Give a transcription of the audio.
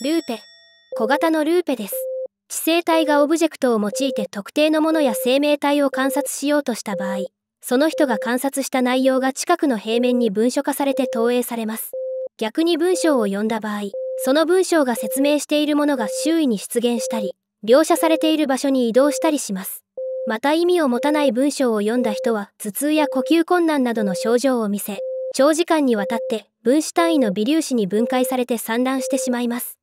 ルーペ小型のルーペです地生体がオブジェクトを用いて特定のものや生命体を観察しようとした場合その人が観察した内容が近くの平面に文書化されて投影されます逆に文章を読んだ場合その文章が説明しているものが周囲に出現したり描写されている場所に移動したりしますまた意味を持たない文章を読んだ人は頭痛や呼吸困難などの症状を見せ長時間にわたって分子単位の微粒子に分解されて散乱してしまいます